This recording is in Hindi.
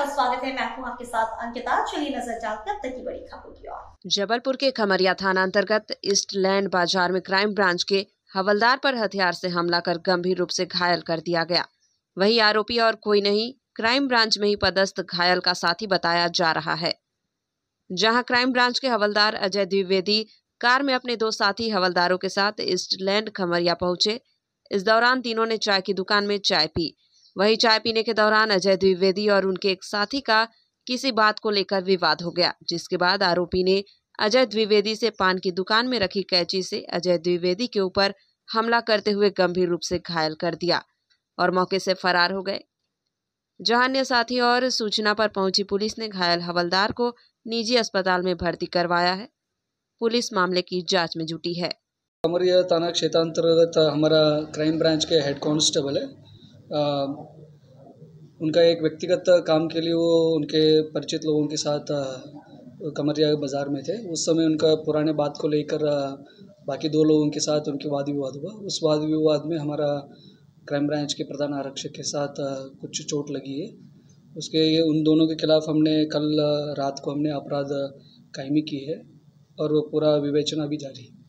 आपका स्वागत है मैं आपके साथ अंकिता चलिए नजर डालते अब तक की बड़ी खबरों की ओर जबलपुर के खमरिया थाना अंतर्गत ईस्ट लैंड बाजार में क्राइम ब्रांच के हवलदार पर हथियार से हमला कर गंभीर रूप से घायल कर दिया गया वही आरोपी और कोई नहीं क्राइम ब्रांच में ही पदस्थ घायल का साथी बताया जा रहा है जहां क्राइम ब्रांच के हवलदार अजय द्विवेदी कार में अपने दो साथी हवलदारों के साथ ईस्ट लैंड खमरिया पहुंचे इस दौरान तीनों ने चाय की दुकान में चाय पी वहीं चाय पीने के दौरान अजय द्विवेदी और उनके एक साथी का किसी बात को लेकर विवाद हो गया जिसके बाद आरोपी ने अजय द्विवेदी से पान की दुकान में रखी कैची से अजय द्विवेदी के ऊपर हमला करते हुए गंभीर रूप से घायल कर दिया और मौके से फरार हो गए जहां अन्य साथी और सूचना पर पहुंची पुलिस ने घायल हवलदार को निजी अस्पताल में भर्ती करवाया है पुलिस मामले की जांच में जुटी है कमरिया थाना अंतर्गत हमारा क्राइम ब्रांच के हेड कांस्टेबल है उनका एक व्यक्तिगत काम के लिए वो उनके परिचित लोगों के साथ कमरिया बाज़ार में थे उस समय उनका पुराने बात को लेकर बाकी दो लोगों के साथ उनके वाद विवाद हुआ उस वाद विवाद में हमारा क्राइम ब्रांच के प्रधान आरक्षक के साथ कुछ चोट लगी है उसके ये उन दोनों के खिलाफ हमने कल रात को हमने अपराध कायमी की है और वो पूरा विवेचना भी जारी है